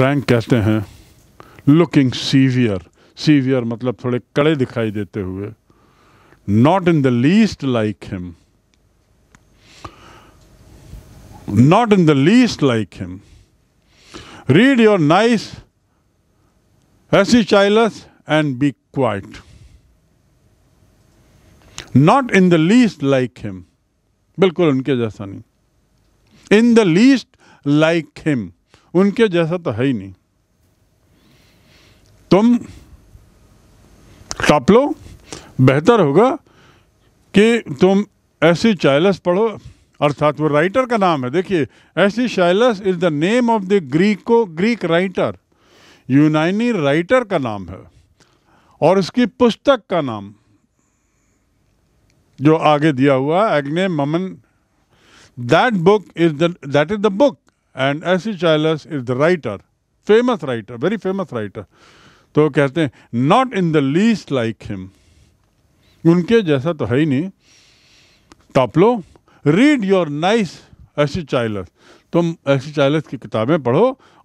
Frank कहते हैं looking severe severe मतलब थोड़े कड़े दिखाई देते हुए not in the least like him not in the least like him read your nice Aeschylus and be quite not in the least like him बिल्कुल उनके जैसा नहीं in the least like him उनके जैसा तो है ही नहीं तुम टप लो बेहतर होगा कि तुम ऐसी चाइलस पढ़ो अर्थात वो राइटर का नाम है देखिए Aeschylus is the name of the Greco Greek writer यूनानी राइटर का नाम है और उसकी पुस्तक का नाम जो आगे दिया हुआ Agamemnon that book is that is the book and Aeschylus is the writer famous writer very famous writer तो कहते हैं not in the least like him उनके जैसा तो है ही नहीं टॉप लो read your nice Aeschylus तुम ऐसी चाइलस की किताबें पढ़ो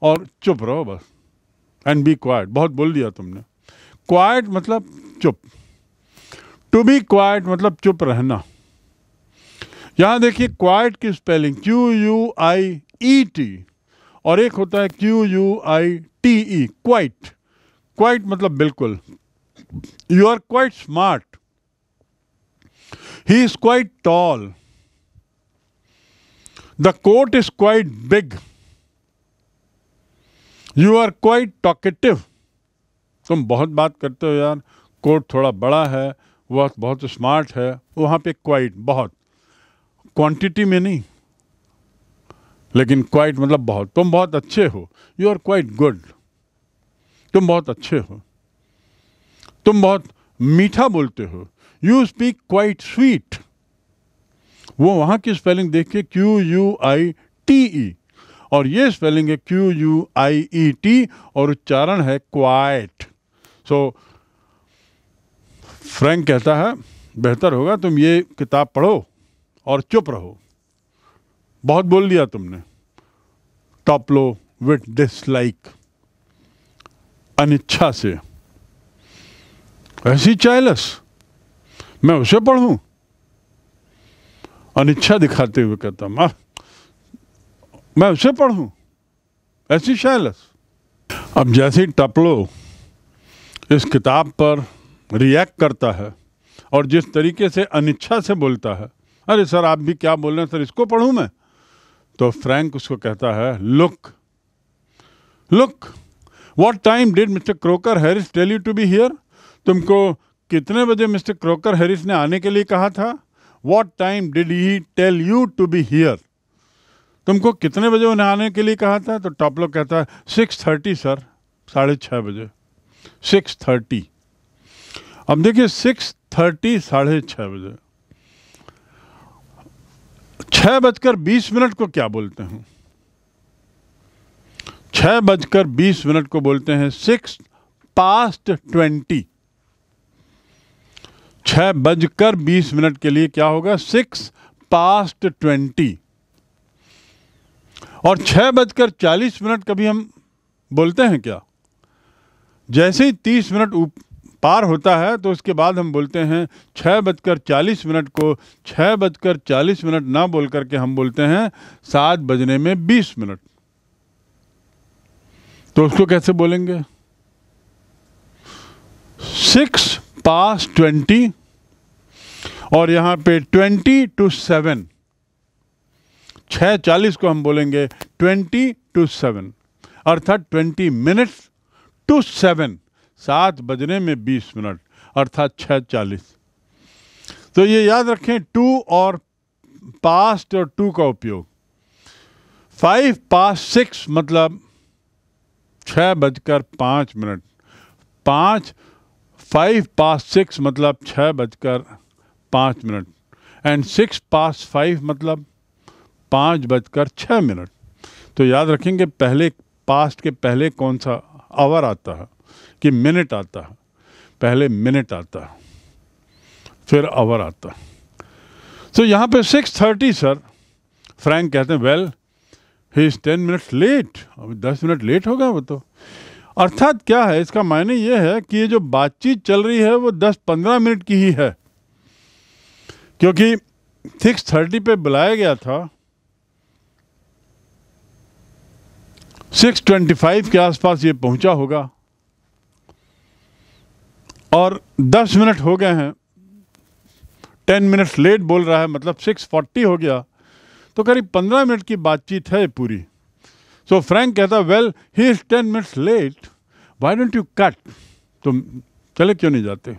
और चुप रहो बस एंड बी क्वाइट बहुत बोल दिया तुमने क्वाइट मतलब चुप टू बी क्वाइट मतलब चुप रहना यहाँ देखिए क्वाइट की spelling Q U I E e T और एक होता है Q U I T E quite quite मतलब बिल्कुल you are quite smart he is quite tall the coat is quite big you are quite talkative तुम बहुत बात करते हो यार कोट थोड़ा बड़ा है वह बहुत स्मार्ट है वहाँ पे क्वाइट बहुत क्वांटिटी में नहीं लेकिन क्वाइट मतलब बहुत तुम बहुत अच्छे हो यू आर क्वाइट गुड तुम बहुत अच्छे हो तुम बहुत मीठा बोलते हो यू स्पीक क्वाइट स्वीट वो वहां की स्पेलिंग देख के Q U I T E और ये स्पेलिंग है Q U I E T और उच्चारण है क्वाइट सो फ्रैंक कहता है बेहतर होगा तुम ये किताब पढ़ो और चुप रहो बहुत बोल दिया तुमने टॉप लो विथ डिसलाइक अनिच्छा से ऐसी चाइलस मैं उसे पढ़ूं अनिच्छा दिखाते हुए कहता मैं मैं उसे पढ़ूं ऐसी शैलस अब जैसे ही टपलो इस किताब पर रिएक्ट करता है और जिस तरीके से अनिच्छा से बोलता है अरे सर आप भी क्या बोल रहे हैं सर इसको पढ़ूं मैं तो फ्रैंक उसको कहता है look look what time did mister Crocker Harris tell you to be here तुमको कितने बजे मिस्टर क्रोकर हैरिस ने आने के लिए कहा था what time did he tell you to be here तुमको कितने बजे उन्हें आने के लिए कहा था तो टॉपलो कहता है सिक्स थर्टी सर साढ़े छः बजे सिक्स थर्टी अब देखिए सिक्स थर्टी साढ़े छः बजे छह बजकर बीस मिनट को क्या बोलते हैं छह बजकर बीस मिनट को बोलते हैं सिक्स पास्ट ट्वेंटी छह बजकर बीस मिनट के लिए क्या होगा सिक्स पास्ट ट्वेंटी और छह बजकर चालीस मिनट कभी हम बोलते हैं क्या जैसे ही तीस मिनट पार होता है तो उसके बाद हम बोलते हैं छः बजकर चालीस मिनट को छः बजकर चालीस मिनट ना बोल करके हम बोलते हैं सात बजने में बीस मिनट तो उसको कैसे बोलेंगे सिक्स पास ट्वेंटी और यहाँ पे ट्वेंटी टू सेवन छः चालीस को हम बोलेंगे ट्वेंटी टू सेवन अर्थात ट्वेंटी मिनट्स टू सेवन सात बजने में बीस मिनट अर्थात छः चालीस तो ये याद रखें टू और पास्ट और टू का उपयोग फाइव पास सिक्स मतलब छः बजकर पाँच मिनट पाँच फाइव पास सिक्स मतलब छः बजकर पाँच minute and six past five मतलब पाँच बजकर छः मिनट तो याद रखेंगे पहले पास्ट के पहले कौन सा आवर आता है कि मिनट आता पहले मिनट आता फिर आवर आता तो यहाँ पे 6:30 सर फ्रैंक कहते हैं well he is ten minutes late अभी दस मिनट लेट हो गया वो तो अर्थात क्या है इसका मायने ये है कि ये जो बातचीत चल रही है वो दस पंद्रह मिनट की ही है क्योंकि सिक्स थर्टी पे बुलाया गया था सिक्स ट्वेंटी फाइव के आसपास ये पहुंचा होगा और 10 मिनट हो गए हैं 10 मिनट्स लेट बोल रहा है मतलब 6:40 हो गया तो करीब 15 मिनट की बातचीत है पूरी सो so फ्रैंक कहता well he is 10 minutes late why don't you cut तुम चले क्यों नहीं जाते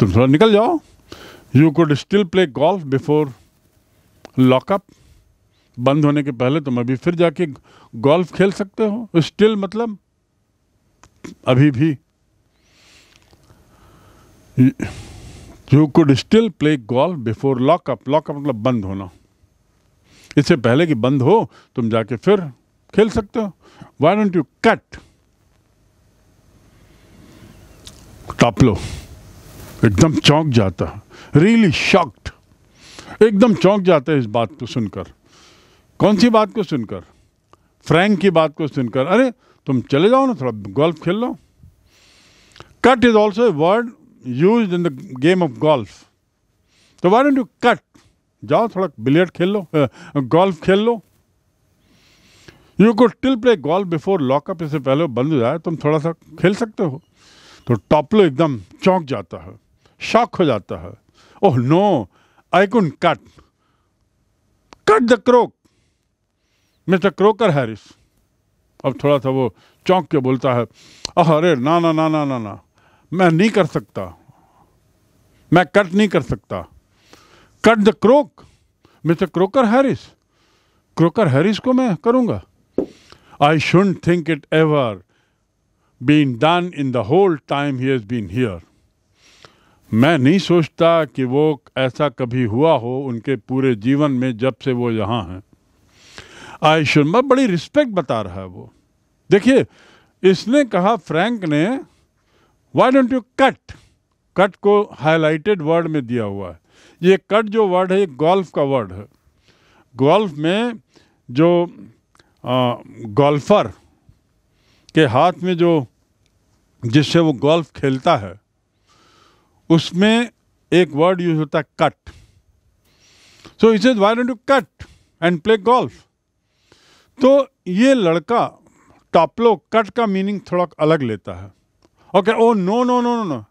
तुम थोड़ा निकल जाओ you could still play golf before lockup बंद होने के पहले तुम अभी फिर जाके गोल्फ खेल सकते हो स्टिल मतलब अभी भी you could still play golf before lockup lockup मतलब बंद होना इससे पहले कि बंद हो तुम जाके फिर खेल सकते हो why don't you cut Taplow एकदम चौंक जाता रियली शॉक्ड एकदम चौंक जाता है इस बात को सुनकर कौन सी बात को सुनकर फ्रैंक की बात को सुनकर अरे तुम चले जाओ ना थोड़ा गोल्फ खेल लो cut is also a word used in the game of golf तो वाई डोंट यू कट जाओ थोड़ा बिलियर्ड खेल लो गोल्फ खेल लो you could still play golf before lockup इससे पहले बंद हो जाए तुम थोड़ा सा खेल सकते हो तो टॉपलो एकदम चौंक जाता है शॉक हो जाता है ओह no I can cut cut the Crock mister Crocker Harris अब थोड़ा सा वो चौंक के बोलता है अरे ना ना ना ना ना ना मैं नहीं कर सकता मैं कट नहीं कर सकता cut the Crock mister Crocker Harris Crocker Harris को मैं करूंगा I should think it ever been done in the whole time he has been here मैं नहीं सोचता कि वो ऐसा कभी हुआ हो उनके पूरे जीवन में जब से वो यहाँ हैं मैं बड़ी रिस्पेक्ट बता रहा है वो देखिए इसने कहा फ्रैंक ने why don't you cut cut को हाईलाइटेड वर्ड में दिया हुआ है ये कट जो वर्ड है ये गोल्फ का वर्ड है गोल्फ में जो गोल्फर के हाथ में जो जिससे वो गोल्फ खेलता है उसमें एक वर्ड यूज होता है cut so it is why don't you cut and play golf तो ये लड़का टॉपलो कट का मीनिंग थोड़ा अलग लेता है Okay, oh no, no, no, no, no.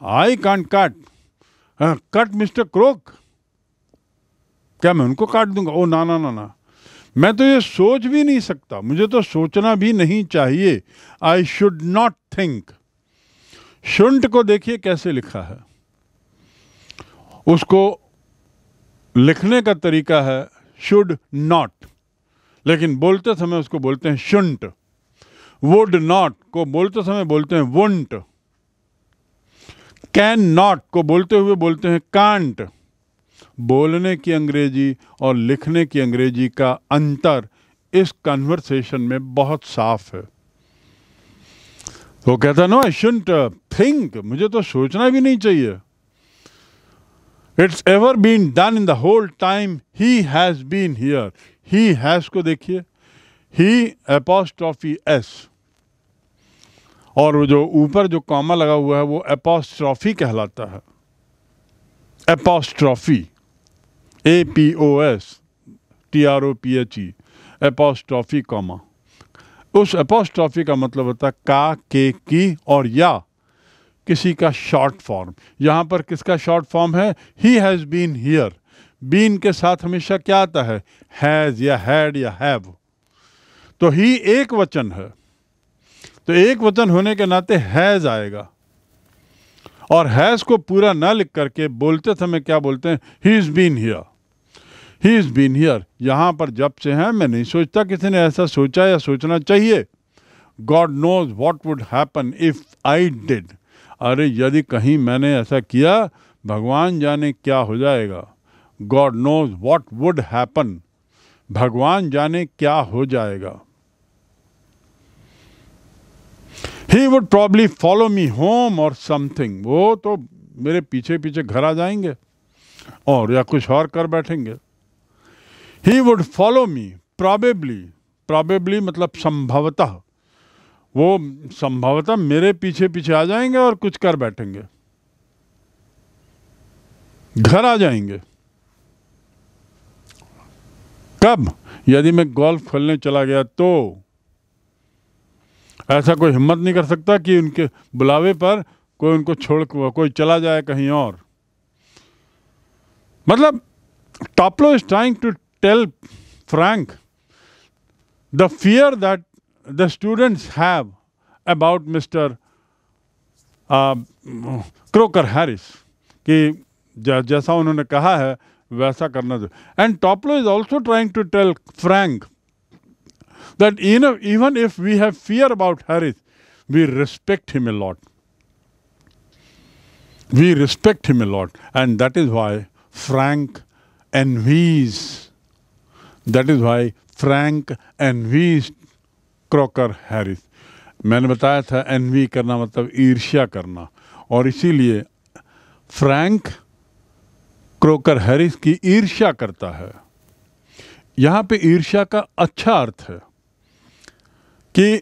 I can't cut. Uh, cut Mr. क्या मैं उनको काट दूंगा ओ oh, ना ना ना ना मैं तो ये सोच भी नहीं सकता मुझे तो सोचना भी नहीं चाहिए आई शुड नॉट थिंक शुंट को देखिए कैसे लिखा है उसको लिखने का तरीका है शुड नॉट लेकिन बोलते समय उसको बोलते हैं शुंट वुड नॉट को बोलते समय बोलते हैं वुंट कैन नॉट को बोलते हुए बोलते हैं कांट बोलने की अंग्रेजी और लिखने की अंग्रेजी का अंतर इस कन्वर्सेशन में बहुत साफ है वो कहता नो आई शुंट थिंक मुझे तो सोचना भी नहीं चाहिए it's ever been done in the whole time he has been here he has को देखिए ही एपोस्ट्रॉफी एस और जो ऊपर जो कॉमा लगा हुआ है वो एपोस्ट्रॉफी कहलाता है apostrophe A P O S T R O P H E apostrophe comma उस एपोस्ट्रॉफी का मतलब होता है का के की और या किसी का शॉर्ट फॉर्म यहाँ पर किसका शॉर्ट फॉर्म है he has been here been के साथ हमेशा क्या आता है हैज़ या हैड या हैव तो ही एक वचन है तो एक वतन होने के नाते हैज़ आएगा और हैज़ को पूरा ना लिख करके बोलते समय क्या बोलते हैं he is been here he is been here यहां पर जब से हैं मैं नहीं सोचता किसी ने ऐसा सोचा या सोचना चाहिए God knows what would happen if I did अरे यदि कहीं मैंने ऐसा किया भगवान जाने क्या हो जाएगा God knows what would happen भगवान जाने क्या हो जाएगा he would probably follow me home or something वो तो मेरे पीछे पीछे घर आ जाएंगे और या कुछ और कर बैठेंगे he would follow me probably probably मतलब संभवतः वो संभवतः मेरे पीछे पीछे आ जाएंगे और कुछ कर बैठेंगे घर आ जाएंगे कब यदि मैं गोल्फ खेलने चला गया तो ऐसा कोई हिम्मत नहीं कर सकता कि उनके बुलावे पर कोई उनको छोड़ कोई चला जाए कहीं और मतलब Taplow is trying to tell Frank the fear that the students have about mister Crocker Harris कि जैसा उन्होंने कहा है वैसा करना and Taplow is also trying to tell Frank that even if we have fear about Harris, we respect him a lot. We respect him a lot, and that is why Frank envies. That is why Frank envies Crocker Harris. मैंने बताया था N V करना मतलब ईर्ष्या करना और इसीलिए Frank croaker Harris की ईर्ष्या करता है यहाँ पे ईर्ष्या का अच्छा अर्थ है कि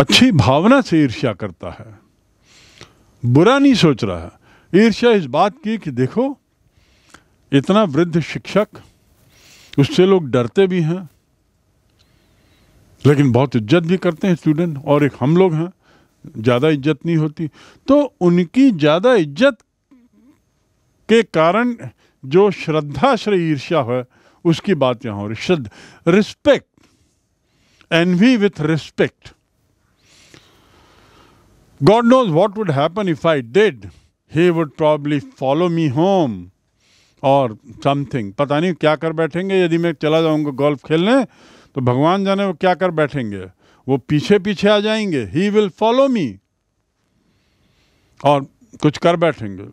अच्छी भावना से ईर्ष्या करता है बुरा नहीं सोच रहा है ईर्ष्या इस बात की कि देखो इतना वृद्ध शिक्षक उससे लोग डरते भी हैं लेकिन बहुत इज्जत भी करते हैं स्टूडेंट और एक हम लोग हैं ज़्यादा इज्जत नहीं होती तो उनकी ज़्यादा इज्जत के कारण जो श्रद्धा श्रय ईर्ष्या है उसकी बात यहां हो रही शुद्ध respect we with respect God knows what would happen if I dead he would probably follow me home or something पता नहीं क्या कर बैठेंगे यदि मैं चला जाऊंगा गोल्फ खेलने तो भगवान जाने वो क्या कर बैठेंगे वो पीछे पीछे आ जाएंगे ही विल फॉलो मी और कुछ कर बैठेंगे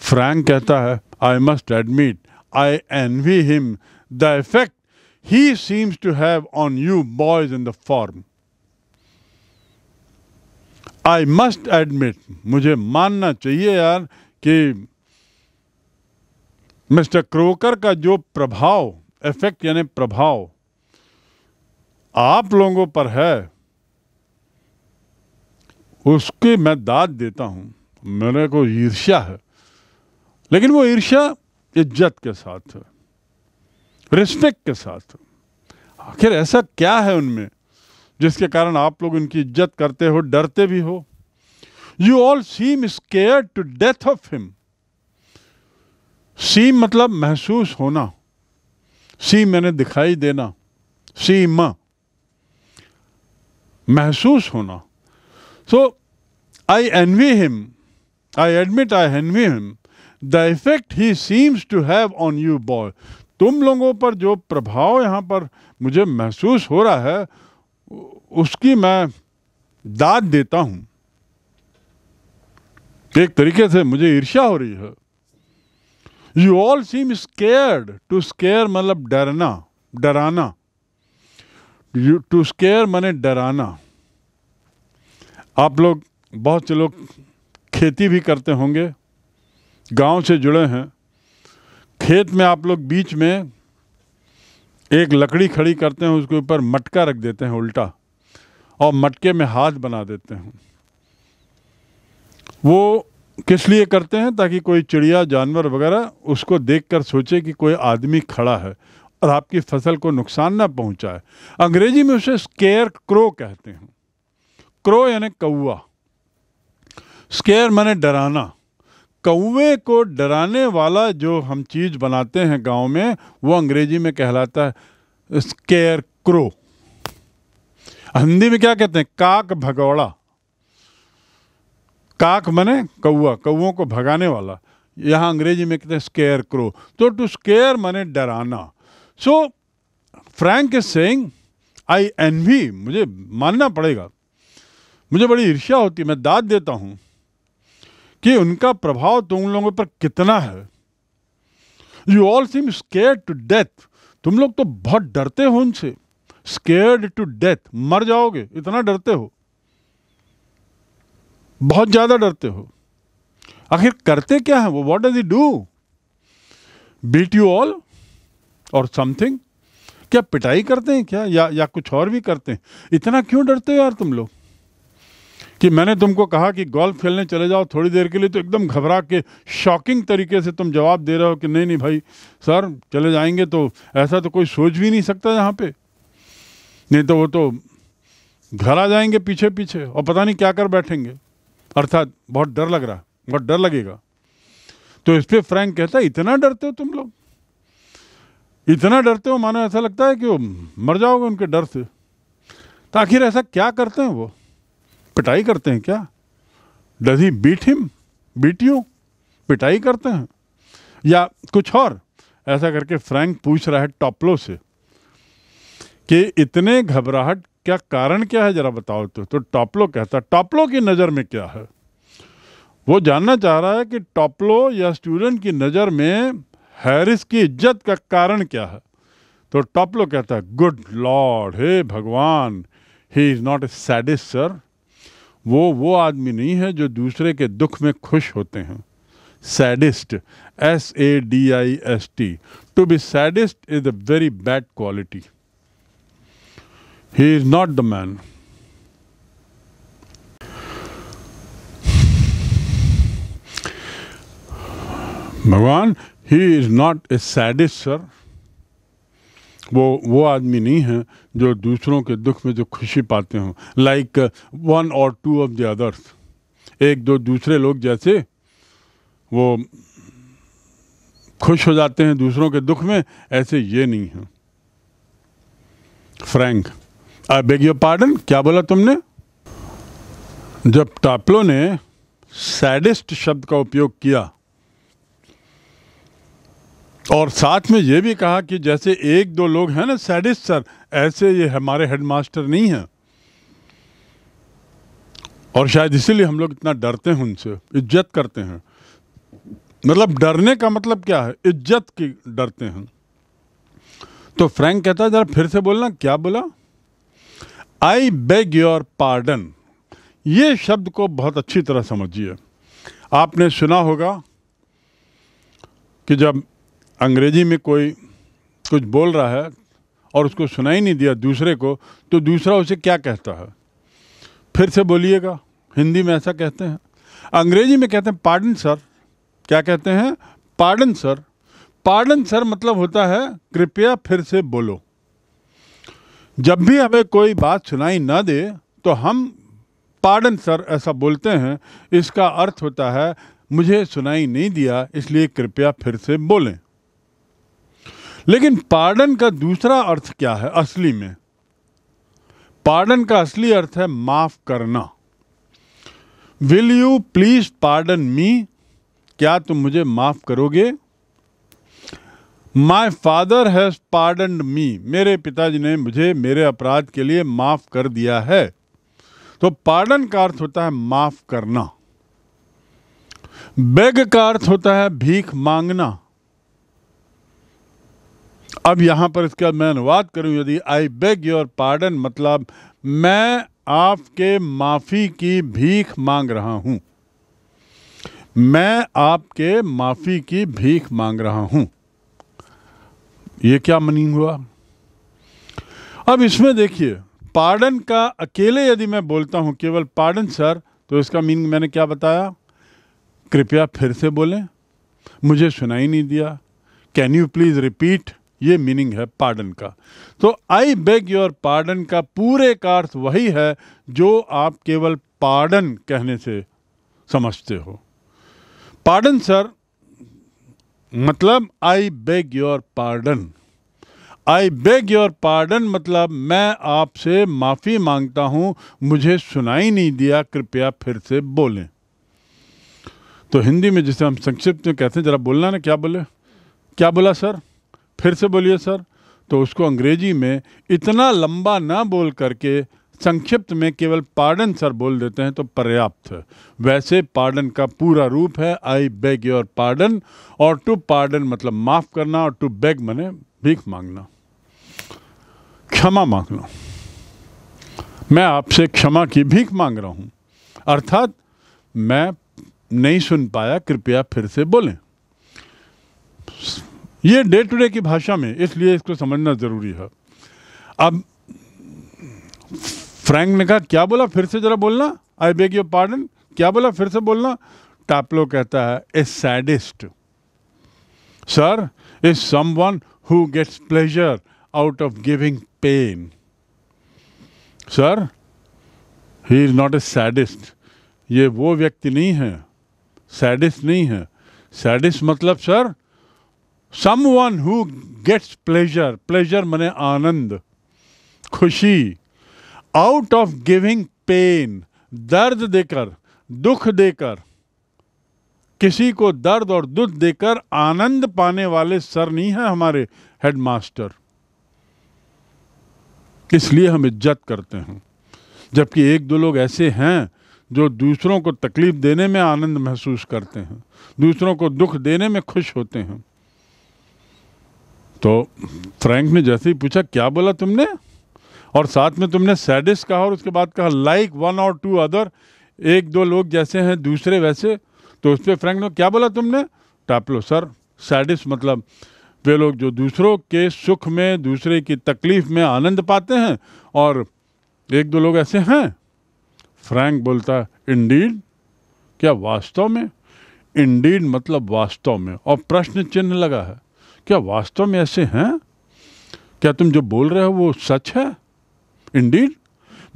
फ्रैंक कहता है I must admit, I envy him the effect he seems to have on you boys in the farm. I must admit मुझे मानना चाहिए यार कि मिस्टर क्रोकर का जो प्रभाव इफेक्ट यानी प्रभाव आप लोगों पर है उसकी मैं दाद देता हूं मेरे को ईर्ष्या है लेकिन वो ईर्ष्या इज्जत के साथ रिस्पेक्ट के साथ आखिर ऐसा क्या है उनमें जिसके कारण आप लोग उनकी इज्जत करते हो डरते भी हो you all seem scare to death of him see मतलब महसूस होना सी मैंने दिखाई देना सी म महसूस होना so I envy him I admit I envy him the effect he seems to have on you boy तुम लोगों पर जो प्रभाव यहाँ पर मुझे महसूस हो रहा है उसकी मैं दाद देता हूँ एक तरीके से मुझे ईर्ष्या हो रही है you all seem scared to scare मतलब डरना डराना यू टू स्केयर मैंने डराना आप लोग बहुत से लोग खेती भी करते होंगे गांव से जुड़े हैं खेत में आप लोग बीच में एक लकड़ी खड़ी करते हैं उसके ऊपर मटका रख देते हैं उल्टा और मटके में हाथ बना देते हैं वो किस लिए करते हैं ताकि कोई चिड़िया जानवर वगैरह उसको देखकर सोचे कि कोई आदमी खड़ा है और आपकी फसल को नुकसान ना पहुंचाए अंग्रेजी में उसे स्केयर क्रो कहते हैं क्रो यानी कौआ स्केयर माने डराना कौवे को डराने वाला जो हम चीज़ बनाते हैं गांव में वो अंग्रेजी में कहलाता है स्केयर क्रो हिंदी में क्या कहते हैं काक भगौड़ा काक मने कौआ कौओं को भगाने वाला यहाँ अंग्रेजी में कहते हैं स्केयर क्रो तो टू स्केयर मने डराना so Frank is saying I envy मुझे मानना पड़ेगा मुझे बड़ी ईर्ष्या होती है मैं दाद देता हूँ कि उनका प्रभाव तुम लोगों पर कितना है you all seem scare to death तुम लोग तो बहुत डरते हो उनसे स्केर्ड टू डेथ मर जाओगे इतना डरते हो बहुत ज़्यादा डरते हो आखिर करते क्या है वो what does he do beat you all or something क्या पिटाई करते हैं क्या या या कुछ और भी करते हैं इतना क्यों डरते हो यार तुम लोग कि मैंने तुमको कहा कि गोल्फ खेलने चले जाओ थोड़ी देर के लिए तो एकदम घबरा के शॉकिंग तरीके से तुम जवाब दे रहे हो कि नहीं नहीं भाई सर चले जाएंगे तो ऐसा तो कोई सोच भी नहीं सकता यहाँ पे नहीं तो वो तो घर आ जाएंगे पीछे पीछे और पता नहीं क्या कर बैठेंगे अर्थात बहुत डर लग रहा बहुत डर लगेगा तो इस पर फ्रैंक कहता है इतना डरते हो तुम लोग इतना डरते हो मानो ऐसा लगता है कि वो मर जाओगे उनके डर से तो आखिर ऐसा क्या करते हैं वो पिटाई करते हैं क्या does he beat him beat you पिटाई करते हैं या कुछ और ऐसा करके फ्रैंक पूछ रहा है टॉपलो से कि इतने घबराहट क्या कारण क्या है जरा बताओ तो तो टॉपलो कहता टॉपलो की नज़र में क्या है वो जानना चाह रहा है कि टॉपलो या स्टूडेंट की नज़र में हैरिस की इज्जत का कारण क्या है तो टॉपलो कहता है गुड लॉर्ड हे भगवान he is not a sadist sir वो वो आदमी नहीं है जो दूसरे के दुख में खुश होते हैं sadist S A D I S T to be sadist is a very bad quality he is not the man भगवान he is not a sadist sir वो वो आदमी नहीं है जो दूसरों के दुख में जो खुशी पाते हों like one or two of the others एक दो दूसरे लोग जैसे वो खुश हो जाते हैं दूसरों के दुख में ऐसे ये नहीं है Frank I beg your pardon क्या बोला तुमने जब टापलो ने सैडेस्ट शब्द का उपयोग किया और साथ में ये भी कहा कि जैसे एक दो लोग हैं ना सैडिस्ट सर ऐसे ये हमारे हेडमास्टर नहीं हैं और शायद इसीलिए हम लोग इतना डरते हैं उनसे इज्जत करते हैं मतलब डरने का मतलब क्या है इज्जत की डरते हैं तो फ्रैंक कहता है जरा फिर से बोलना क्या बोला आई बेग योर पार्डन ये शब्द को बहुत अच्छी तरह समझिए आपने सुना होगा कि जब अंग्रेजी में कोई कुछ बोल रहा है और उसको सुनाई नहीं दिया दूसरे को तो दूसरा उसे क्या कहता है फिर से बोलिएगा हिंदी में ऐसा कहते हैं अंग्रेजी में कहते हैं पार्डन सर क्या कहते हैं पार्डन सर पार्डन सर मतलब होता है कृपया फिर से बोलो जब भी हमें कोई बात सुनाई ना दे तो हम पार्डन सर ऐसा बोलते हैं इसका अर्थ होता है मुझे सुनाई नहीं दिया इसलिए कृपया फिर से बोलें लेकिन पार्डन का दूसरा अर्थ क्या है असली में पार्डन का असली अर्थ है माफ करना will you please pardon me क्या तुम मुझे माफ करोगे my father has pardon me मेरे पिताजी ने मुझे मेरे अपराध के लिए माफ कर दिया है तो पार्डन का अर्थ होता है माफ करना बेग का अर्थ होता है भीख मांगना अब यहाँ पर इसका मैं अनुवाद करूँ यदि आई बेग योर पार्डन मतलब मैं आपके माफ़ी की भीख मांग रहा हूँ मैं आपके माफ़ी की भीख मांग रहा हूँ ये क्या मनिंग हुआ अब इसमें देखिए पार्डन का अकेले यदि मैं बोलता हूँ केवल पार्डन सर तो इसका मीनिंग मैंने क्या बताया कृपया फिर से बोलें मुझे सुनाई नहीं दिया कैन यू प्लीज़ रिपीट ये मीनिंग है पार्डन का तो आई बेग योर पार्डन का पूरे का अर्थ वही है जो आप केवल पार्डन कहने से समझते हो पार्डन सर मतलब I beg your pardon I beg your pardon मतलब मैं आपसे माफ़ी मांगता हूं मुझे सुनाई नहीं दिया कृपया फिर से बोलें तो हिंदी में जिसे हम संक्षिप्त में कहते हैं ज़रा बोलना ना क्या बोले क्या बोला सर फिर से बोलिए सर तो उसको अंग्रेजी में इतना लंबा ना बोल करके संक्षिप्त में केवल पार्डन सर बोल देते हैं तो पर्याप्त है वैसे पार्डन का पूरा रूप है आई बेग योर पार्डन और टू पार्डन मतलब माफ़ करना और टू बेग मने भीख मांगना क्षमा मांगना मैं आपसे क्षमा की भीख मांग रहा हूँ अर्थात मैं नहीं सुन पाया कृपया फिर से बोलें ये डे टू डे की भाषा में इसलिए इसको समझना ज़रूरी है अब फ्रैंक ने कहा क्या बोला फिर से ज़रा बोलना आई बेग योर पार्डन क्या बोला फिर से बोलना टापलो कहता है a sadist sir is someone who gets pleasure out of giving pain sir he is not a sadist ये वो व्यक्ति नहीं है सैडिस्ट नहीं है सैडिस्ट मतलब sir someone who gets pleasure pleasure मने आनंद खुशी आउट ऑफ गिविंग पेन दर्द देकर दुख देकर किसी को दर्द और दुख देकर आनंद पाने वाले सर नहीं है हमारे हेडमास्टर इसलिए हम इज्जत करते हैं जबकि एक दो लोग ऐसे हैं जो दूसरों को तकलीफ देने में आनंद महसूस करते हैं दूसरों को दुख देने में खुश होते हैं तो फ्रैंक ने जैसे ही पूछा क्या बोला तुमने और साथ में तुमने सैडिस कहा और उसके बाद कहा like one or two other एक दो लोग जैसे हैं दूसरे वैसे तो उस पर फ्रेंक ने क्या बोला तुमने टैपलो सर सैडिस मतलब वे लोग जो दूसरों के सुख में दूसरे की तकलीफ में आनंद पाते हैं और एक दो लोग ऐसे हैं फ्रैंक बोलता है इंडीड क्या वास्तव में इंडीड मतलब वास्तव में और प्रश्न चिन्ह लगा है क्या वास्तव में ऐसे हैं क्या तुम जो बोल रहे हो वो सच है indeed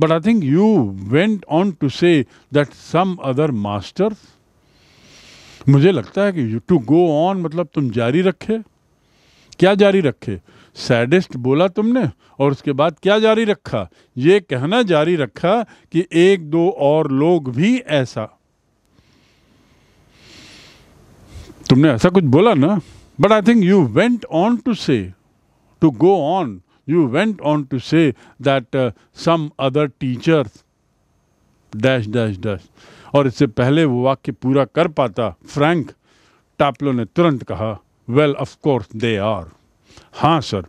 but I think you went on to say that some other master मुझे लगता है कि यू टू गो ऑन मतलब तुम जारी रखे क्या जारी रखे सैडेस्ट बोला तुमने और उसके बाद क्या जारी रखा ये कहना जारी रखा कि एक दो और लोग भी ऐसा तुमने ऐसा कुछ बोला ना But I think you went on to say, to go on, you went on to say that uh, some other teacher dash dash dash और इससे पहले वो वाक्य पूरा कर पाता फ्रैंक टापलो ने तुरंत कहा well of course they are हाँ सर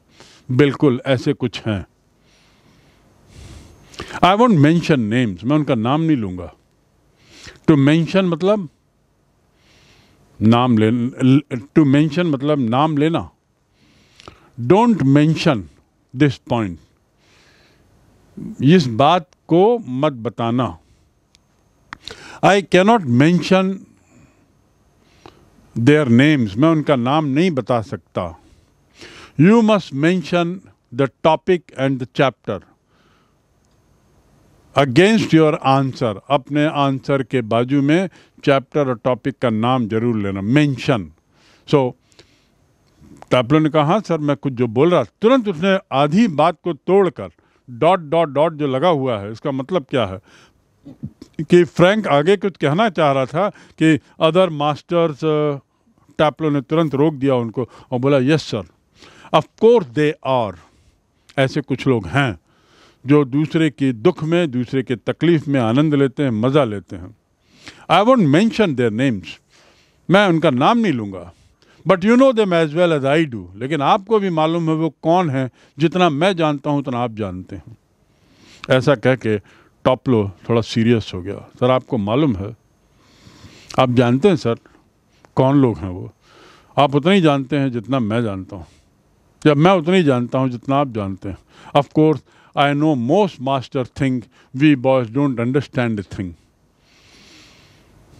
बिल्कुल ऐसे कुछ हैं आई वॉन्ट मैंशन नेम्स मैं उनका नाम नहीं लूंगा टू मैंशन मतलब नाम ले टू मेंशन मतलब नाम लेना डोंट मेंशन दिस पॉइंट इस बात को मत बताना I cannot mention their names मैं उनका नाम नहीं बता सकता you must mention the topic and the chapter against your answer अपने आंसर के बाजू में चैप्टर और टॉपिक का नाम जरूर लेना मेंशन सो टैपलो ने कहा हाँ सर मैं कुछ जो बोल रहा तुरंत उसने आधी बात को तोड़कर डॉट डॉट डॉट जो लगा हुआ है इसका मतलब क्या है कि फ्रैंक आगे कुछ कहना चाह रहा था कि अदर मास्टर्स टैपलो ने तुरंत रोक दिया उनको और बोला yes sir of course they are ऐसे कुछ लोग हैं जो दूसरे के दुख में दूसरे के तकलीफ़ में आनंद लेते हैं मज़ा लेते हैं I won't mention their names मैं उनका नाम नहीं लूँगा but you know them as well as I do लेकिन आपको भी मालूम है वो कौन है जितना मैं जानता हूँ उतना आप जानते हैं ऐसा कह के टॉपलो थोड़ा सीरियस हो गया सर आपको मालूम है आप जानते हैं सर कौन लोग हैं वो आप उतना ही जानते हैं जितना मैं जानता हूँ जब मैं उतना ही जानता हूँ जितना आप जानते हैं of course I know most master thing we boys don't understand thing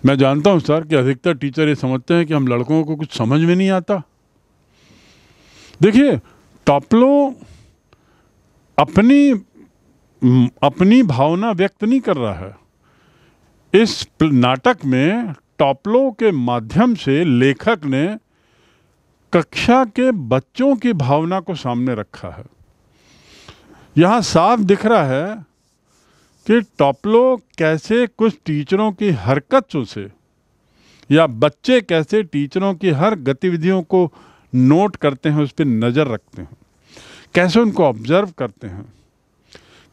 मैं जानता हूं सर कि अधिकतर टीचर ये समझते हैं कि हम लड़कों को कुछ समझ में नहीं आता देखिए टॉपलो अपनी अपनी भावना व्यक्त नहीं कर रहा है इस नाटक में टॉपलो के माध्यम से लेखक ने कक्षा के बच्चों की भावना को सामने रखा है यहाँ साफ दिख रहा है कि टॉपलो कैसे कुछ टीचरों की हरकतों से या बच्चे कैसे टीचरों की हर गतिविधियों को नोट करते हैं उस पर नज़र रखते हैं कैसे उनको ऑब्जर्व करते हैं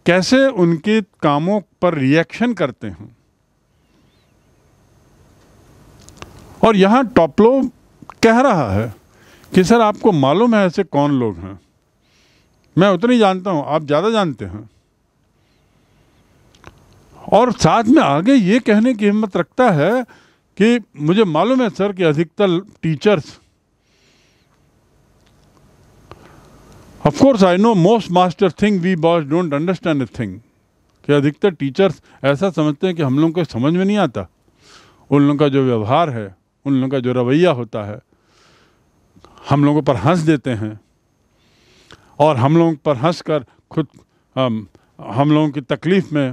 कैसे उनके कामों पर रिएक्शन करते हैं और यहाँ टॉपलो कह रहा है कि सर आपको मालूम है ऐसे कौन लोग हैं मैं उतनी जानता हूँ आप ज़्यादा जानते हैं और साथ में आगे ये कहने की हिम्मत रखता है कि मुझे मालूम है सर कि अधिकतर teachers of course I know most master thing we boss don't understand a thing कि अधिकतर टीचर्स ऐसा समझते हैं कि हम लोगों को समझ में नहीं आता उन लोगों का जो व्यवहार है उन लोगों का जो रवैया होता है हम लोगों पर हंस देते हैं और हम लोगों पर हंस कर खुद हम लोगों की तकलीफ़ में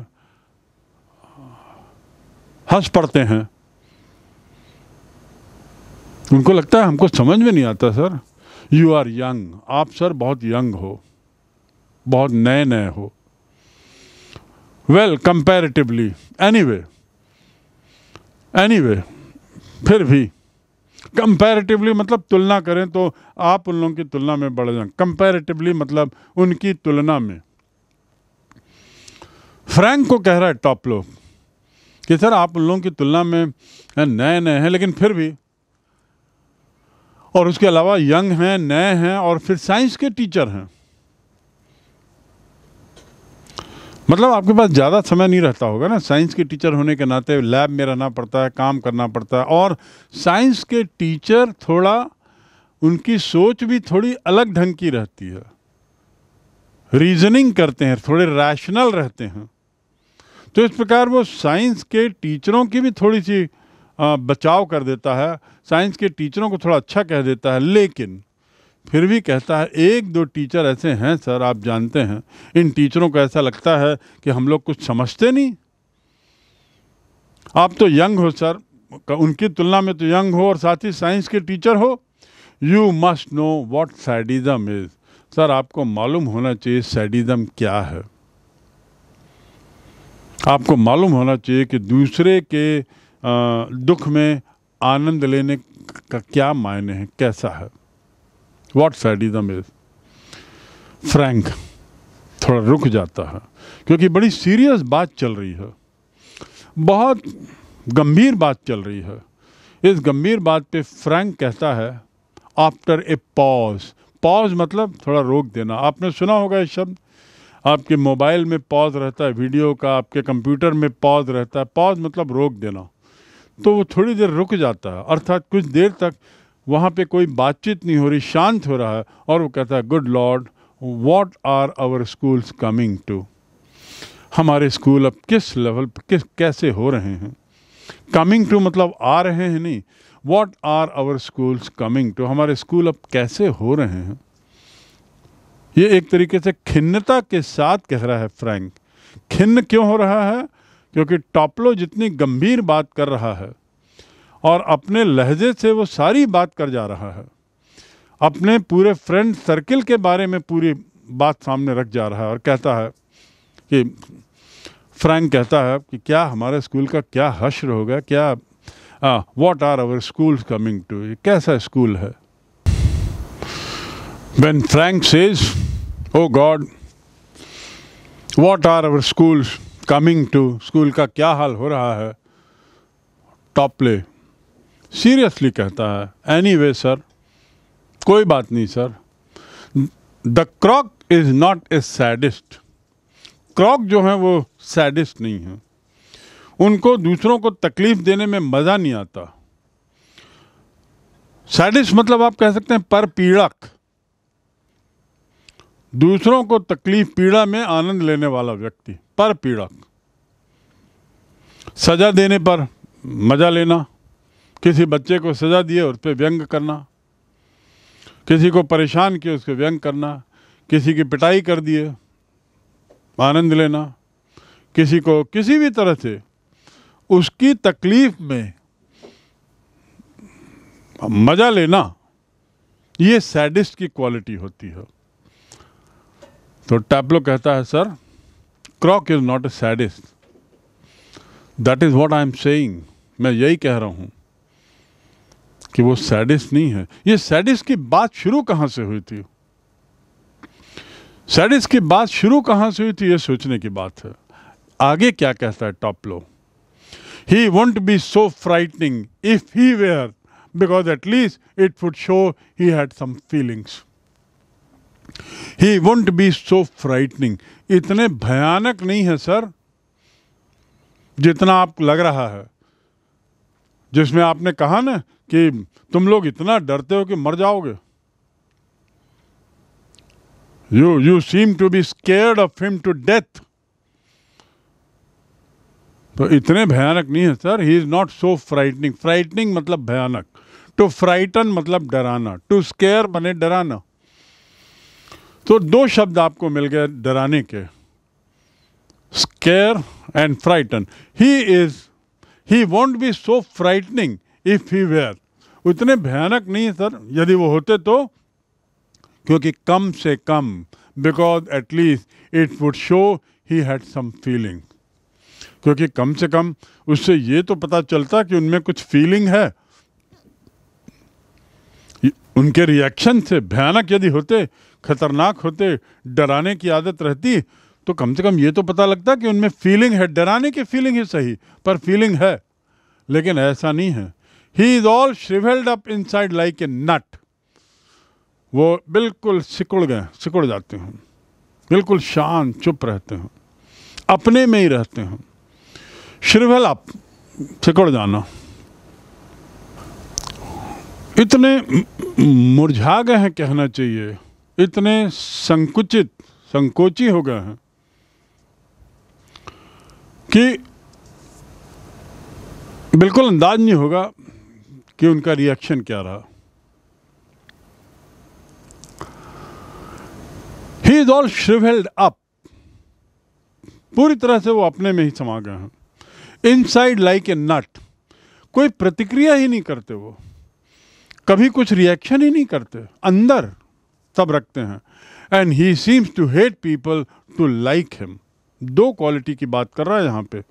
हंस पड़ते हैं उनको लगता है हमको समझ में नहीं आता सर यू आर यंग आप सर बहुत यंग हो बहुत नए नए हो well comparatively anyway anyway फिर भी कंपैरेटिवली मतलब तुलना करें तो आप उन लोगों की तुलना में बढ़ जाए कंपैरेटिवली मतलब उनकी तुलना में फ्रैंक को कह रहा है टॉप लोग कि सर आप उन लोगों की तुलना में नए नए हैं लेकिन फिर भी और उसके अलावा यंग हैं नए हैं और फिर साइंस के टीचर हैं मतलब आपके पास ज़्यादा समय नहीं रहता होगा ना साइंस के टीचर होने के नाते लैब में रहना पड़ता है काम करना पड़ता है और साइंस के टीचर थोड़ा उनकी सोच भी थोड़ी अलग ढंग की रहती है रीजनिंग करते हैं थोड़े रैशनल रहते हैं तो इस प्रकार वो साइंस के टीचरों की भी थोड़ी सी बचाव कर देता है साइंस के टीचरों को थोड़ा अच्छा कह देता है लेकिन फिर भी कहता है एक दो टीचर ऐसे हैं सर आप जानते हैं इन टीचरों को ऐसा लगता है कि हम लोग कुछ समझते नहीं आप तो यंग हो सर उनकी तुलना में तो यंग हो और साथ ही साइंस के टीचर हो you must know what sadism is sir आपको मालूम होना चाहिए सैडिज़म क्या है आपको मालूम होना चाहिए कि दूसरे के दुख में आनंद लेने का क्या मायने हैं कैसा है वॉट सैडिज्म इज फ्रैंक थोड़ा रुक जाता है क्योंकि बड़ी सीरियस बात चल रही है बहुत गंभीर बात चल रही है इस गंभीर बात पे फ्रैंक कहता है आफ्टर ए पॉज पॉज मतलब थोड़ा रोक देना आपने सुना होगा ये शब्द आपके मोबाइल में पॉज रहता है वीडियो का आपके कंप्यूटर में पॉज रहता है पॉज मतलब रोक देना तो वो थोड़ी देर रुक जाता है अर्थात कुछ देर तक वहाँ पे कोई बातचीत नहीं हो रही शांत हो रहा है और वो कहता है good lord what are our schools coming to हमारे स्कूल अब किस लेवल पर किस कैसे हो रहे हैं कमिंग टू मतलब आ रहे हैं नहीं what are our schools coming to हमारे स्कूल अब कैसे हो रहे हैं ये एक तरीके से खिन्नता के साथ कह रहा है फ्रैंक खिन्न क्यों हो रहा है क्योंकि टॉपलो जितनी गंभीर बात कर रहा है और अपने लहजे से वो सारी बात कर जा रहा है अपने पूरे फ्रेंड सर्किल के बारे में पूरी बात सामने रख जा रहा है और कहता है कि फ्रैंक कहता है कि क्या हमारे स्कूल का क्या हश्र होगा क्या what are our school coming to कैसा स्कूल है When Frank says, Oh God, what are our schools coming to? School का क्या हाल हो रहा है टॉपले सीरियसली कहता है एनी वे सर कोई बात नहीं sir the Crock is not a sadist Crock जो है वो सैडिस्ट नहीं है उनको दूसरों को तकलीफ देने में मज़ा नहीं आता सैडिस्ट मतलब आप कह सकते हैं पर पीड़क दूसरों को तकलीफ पीड़ा में आनंद लेने वाला व्यक्ति पर पीड़क सजा देने पर मजा लेना किसी बच्चे को सजा दिए उस पर व्यंग करना किसी को परेशान किए उसके व्यंग करना किसी की पिटाई कर दिए आनंद लेना किसी को किसी भी तरह से उसकी तकलीफ में मज़ा लेना ये सैडिस्ट की क्वालिटी होती है तो टैपलो कहता है sir Crock is not a sadist that is what I am saying मैं यही कह रहा हूँ कि वो सैडिस्ट नहीं है ये सैडिस्ट की बात शुरू कहाँ से हुई थी सैडिस की बात शुरू कहाँ से हुई थी ये सोचने की बात है आगे क्या कहता है Taplow he won't be so frightening if he were because at least it would show he had some feelings he won't be so frightening इतने भयानक नहीं है सर जितना आप लग रहा है जिसमें आपने कहा ना कि तुम लोग इतना डरते हो कि मर जाओगे you you seem to be scared of him to death तो इतने भयानक नहीं है sir he is not so frightening frightening मतलब भयानक टू फ्राइटन मतलब डराना टू स्केयर बने डराना तो दो शब्द आपको मिल गए डराने के scare and frighten he is he won't be so frightening if he were उतने भयानक नहीं सर यदि वो होते तो क्योंकि कम से कम because at least it would show he had some feeling क्योंकि कम से कम उससे ये तो पता चलता कि उनमें कुछ फीलिंग है उनके रिएक्शन से भयानक यदि होते खतरनाक होते डराने की आदत रहती तो कम से कम ये तो पता लगता कि उनमें फीलिंग है डराने की फीलिंग ही सही पर फीलिंग है लेकिन ऐसा नहीं है he is all shrivelled up inside like a nut वो बिल्कुल सिकुड़ गए सिकुड़ जाते हैं बिल्कुल शांत चुप रहते हैं अपने में ही रहते हैं श्रिवेल अप सिकुड़ जाना इतने मुरझा गए हैं कहना चाहिए इतने संकुचित संकोची हो गए हैं कि बिल्कुल अंदाज नहीं होगा कि उनका रिएक्शन क्या रहा he is all shrivelled up पूरी तरह से वो अपने में ही समा गए हैं इन साइड लाइक ए नट कोई प्रतिक्रिया ही नहीं करते वो कभी कुछ रिएक्शन ही नहीं करते अंदर तब रखते हैं and he seems to hate people to like him दो क्वालिटी की बात कर रहा है यहाँ पे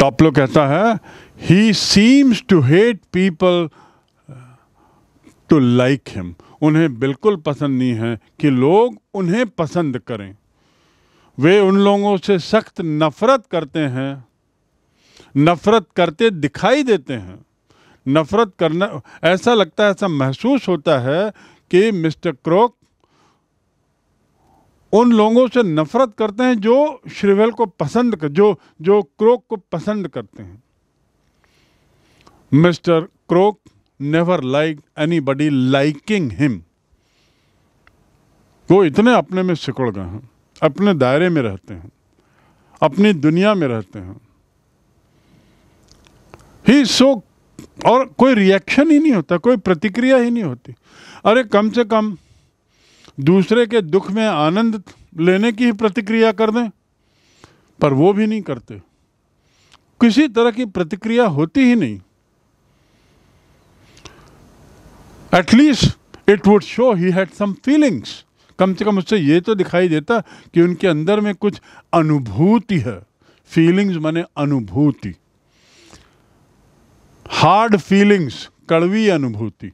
टॉपलो कहता है he seems to hate people to like him उन्हें बिल्कुल पसंद नहीं है कि लोग उन्हें पसंद करें वे उन लोगों से सख्त नफरत करते हैं नफरत करते दिखाई देते हैं नफ़रत करना ऐसा लगता है ऐसा महसूस होता है कि मिस्टर क्रोक उन लोगों से नफ़रत करते हैं जो श्रीवेल को पसंद कर जो जो क्रोक को पसंद करते हैं mister Croak never like anybody liking him वो इतने अपने में सिकुड़ गए हैं अपने दायरे में रहते हैं अपनी दुनिया में रहते हैं ही सो और कोई रिएक्शन ही नहीं होता कोई प्रतिक्रिया ही नहीं होती अरे कम से कम दूसरे के दुख में आनंद लेने की ही प्रतिक्रिया कर दें पर वो भी नहीं करते किसी तरह की प्रतिक्रिया होती ही नहीं at least it would show he had some feelings कम से कम उससे ये तो दिखाई देता कि उनके अंदर में कुछ अनुभूति है फीलिंग्स माने अनुभूति हार्ड फीलिंग्स कड़वी अनुभूति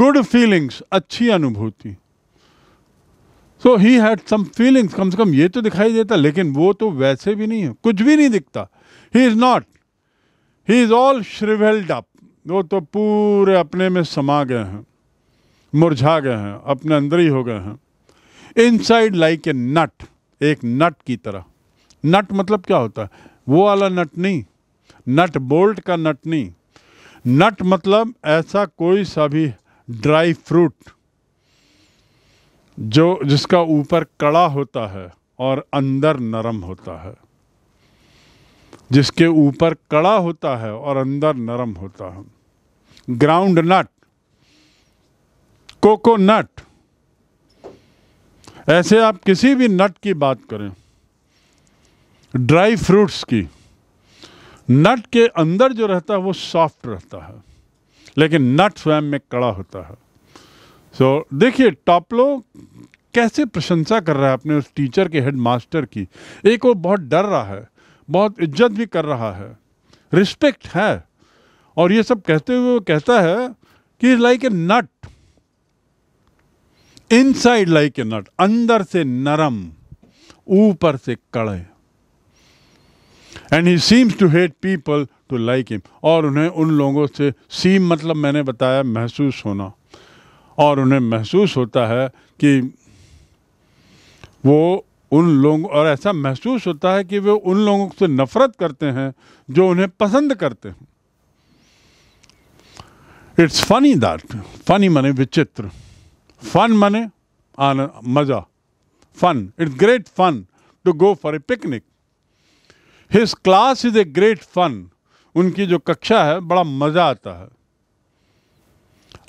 गुड फीलिंग्स अच्छी अनुभूति सो ही हैड सम फीलिंग्स कम से कम ये तो दिखाई देता लेकिन वो तो वैसे भी नहीं है कुछ भी नहीं दिखता he is not he is all shrivelled up वो तो पूरे अपने में समा गए हैं मुरझा गए हैं अपने अंदर ही हो गए हैं इनसाइड लाइक ए नट एक नट की तरह नट मतलब क्या होता है वो वाला नट नहीं नट बोल्ट का नट नहीं नट मतलब ऐसा कोई सा भी ड्राई फ्रूट जो जिसका ऊपर कड़ा होता है और अंदर नरम होता है जिसके ऊपर कड़ा होता है और अंदर नरम होता है ग्राउंड नट कोकोनट ऐसे आप किसी भी नट की बात करें ड्राई फ्रूट्स की नट के अंदर जो रहता है वो सॉफ्ट रहता है लेकिन नट स्वयं में कड़ा होता है सो so, देखिए टॉपलो कैसे प्रशंसा कर रहा है अपने उस टीचर के हेड मास्टर की एक वो बहुत डर रहा है बहुत इज्जत भी कर रहा है रिस्पेक्ट है और ये सब कहते हुए वो कहता है कि is like a nut inside like a nut अंदर से नरम ऊपर से कड़े and he seems to hate people to like him और उन्हें उन लोगों से सीम मतलब मैंने बताया महसूस होना और उन्हें महसूस होता है कि वो उन लोग और ऐसा महसूस होता है कि वे उन लोगों से नफरत करते हैं जो उन्हें पसंद करते हैं इट्स फनी दैट फनी माने विचित्र फन माने आनंद मज़ा fun it's great fun to go for a picnic his class is a great fun उनकी जो कक्षा है बड़ा मज़ा आता है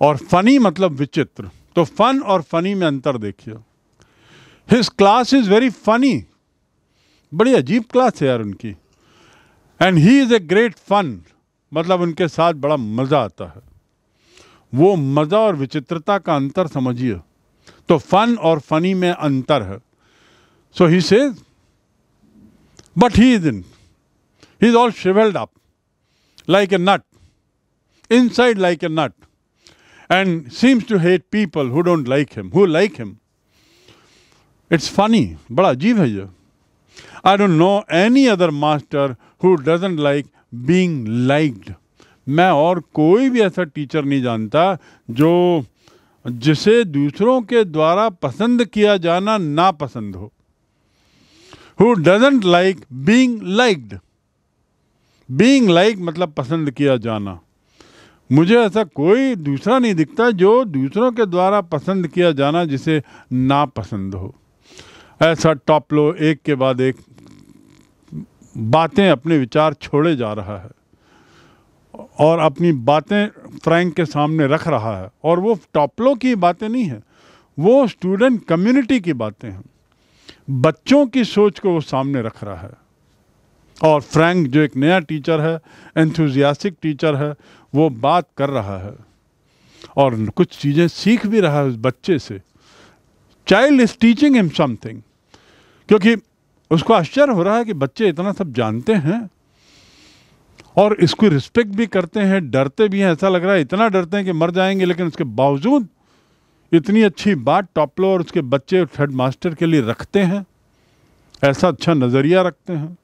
और फनी मतलब विचित्र तो फन और फनी में अंतर देखिए his class is very funny बड़ी अजीब क्लास है यार उनकी and he is a great fun मतलब उनके साथ बड़ा मज़ा आता है वो मज़ा और विचित्रता का अंतर समझिए तो फन और फनी में अंतर है so he says But he isn't. He's all shriveled up like a nut, inside like a nut, and seems to hate people who don't like him, who like him. It's funny, but ajeeb hai ye. I don't know any other master who doesn't like being liked. मैं और कोई भी ऐसा teacher नहीं जानता जो जिसे दूसरों के द्वारा पसंद किया जाना नापसंद हो who doesn't like being liked being like मतलब पसंद किया जाना मुझे ऐसा कोई दूसरा नहीं दिखता जो दूसरों के द्वारा पसंद किया जाना जिसे नापसंद हो ऐसा टॉप लो एक के बाद एक बातें अपने विचार छोड़े जा रहा है और अपनी बातें फ्रैंक के सामने रख रहा है और वो टॉपलो की बातें नहीं हैं वो स्टूडेंट कम्युनिटी की बातें हैं बच्चों की सोच को वो सामने रख रहा है और फ्रैंक जो एक नया टीचर है एंथुजियासिक टीचर है वो बात कर रहा है और कुछ चीज़ें सीख भी रहा है उस बच्चे से child is teaching him something क्योंकि उसको आश्चर्य हो रहा है कि बच्चे इतना सब जानते हैं और इसको रिस्पेक्ट भी करते हैं डरते भी हैं ऐसा लग रहा है इतना डरते हैं कि मर जाएंगे लेकिन उसके बावजूद इतनी अच्छी बात टॉपलो और उसके बच्चे हेड मास्टर के लिए रखते हैं ऐसा अच्छा नज़रिया रखते हैं